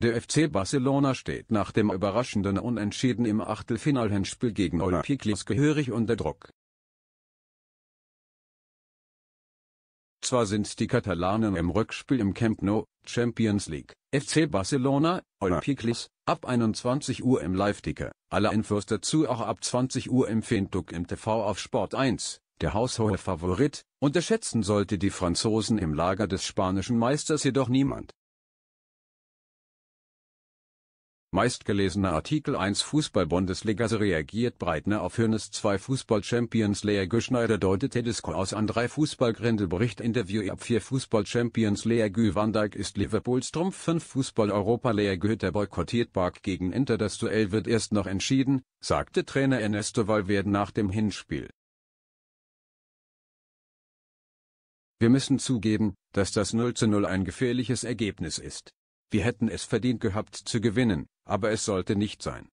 Der FC Barcelona steht nach dem überraschenden Unentschieden im Achtelfinalhinspiel gegen Olympique gehörig unter Druck. Zwar sind die Katalanen im Rückspiel im Camp Nou, Champions League, FC Barcelona, Olympique ab 21 Uhr im Live-Ticker, alle Infos dazu auch ab 20 Uhr im Fintug im TV auf Sport 1, der haushohe Favorit, unterschätzen sollte die Franzosen im Lager des spanischen Meisters jedoch niemand. Meistgelesener Artikel 1 Fußball-Bundesliga reagiert Breitner auf Hoeneß 2 Fußball-Champions League Schneider Tedesco aus an 3 Fußballgrindel Bericht Interview ab 4 Fußball-Champions League Van Dijk ist Liverpools Trumpf 5 Fußball-Europa League Hütter boykottiert Park gegen Inter das Duell wird erst noch entschieden, sagte Trainer Ernesto Valverde nach dem Hinspiel. Wir müssen zugeben, dass das 0 zu 0 ein gefährliches Ergebnis ist. Wir hätten es verdient gehabt zu gewinnen, aber es sollte nicht sein.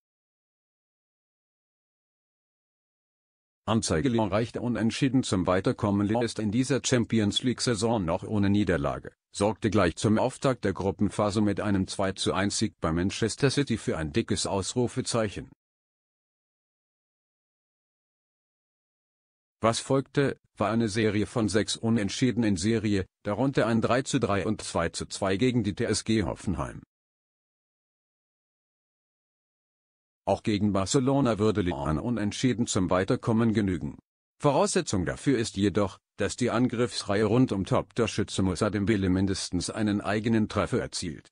Anzeige Lyon reichte unentschieden zum Weiterkommen. Lyon ist in dieser Champions League-Saison noch ohne Niederlage, sorgte gleich zum Auftakt der Gruppenphase mit einem 2 zu 1 Sieg bei Manchester City für ein dickes Ausrufezeichen. Was folgte, war eine Serie von sechs Unentschieden in Serie, darunter ein 3 zu 3 und 2 zu 2 gegen die TSG Hoffenheim. Auch gegen Barcelona würde Leon unentschieden zum Weiterkommen genügen. Voraussetzung dafür ist jedoch, dass die Angriffsreihe rund um Top-Torschütze Musa Dembele mindestens einen eigenen Treffer erzielt.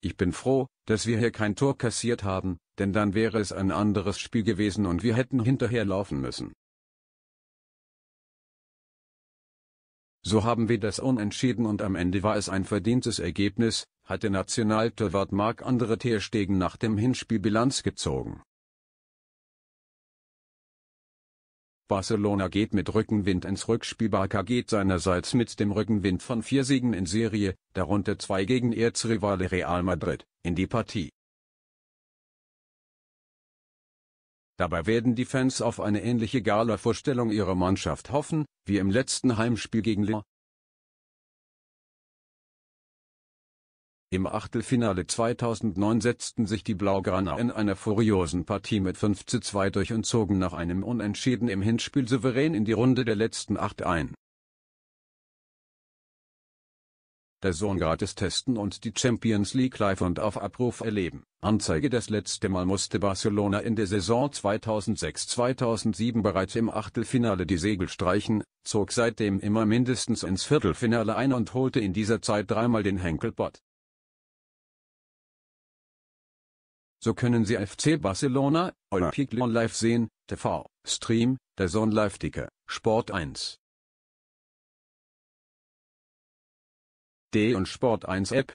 Ich bin froh, dass wir hier kein Tor kassiert haben, denn dann wäre es ein anderes Spiel gewesen und wir hätten hinterherlaufen müssen. So haben wir das Unentschieden und am Ende war es ein verdientes Ergebnis, hatte Nationaltorwart Mark Andere Teerstegen nach dem Hinspiel Bilanz gezogen. Barcelona geht mit Rückenwind ins Rückspiel. Barca geht seinerseits mit dem Rückenwind von vier Siegen in Serie, darunter zwei gegen Erzrivale Real Madrid, in die Partie. Dabei werden die Fans auf eine ähnliche Gala-Vorstellung ihrer Mannschaft hoffen, wie im letzten Heimspiel gegen Lyon. Im Achtelfinale 2009 setzten sich die Blaugrana in einer furiosen Partie mit 5 zu 2 durch und zogen nach einem Unentschieden im Hinspiel souverän in die Runde der letzten Acht ein der Sohn gratis testen und die Champions League live und auf Abruf erleben. Anzeige Das letzte Mal musste Barcelona in der Saison 2006-2007 bereits im Achtelfinale die Segel streichen, zog seitdem immer mindestens ins Viertelfinale ein und holte in dieser Zeit dreimal den Henkelpott. So können Sie FC Barcelona, Olympique Lyon live sehen, TV, Stream, der Sohn Live Ticker, Sport 1. ARD und Sport 1 App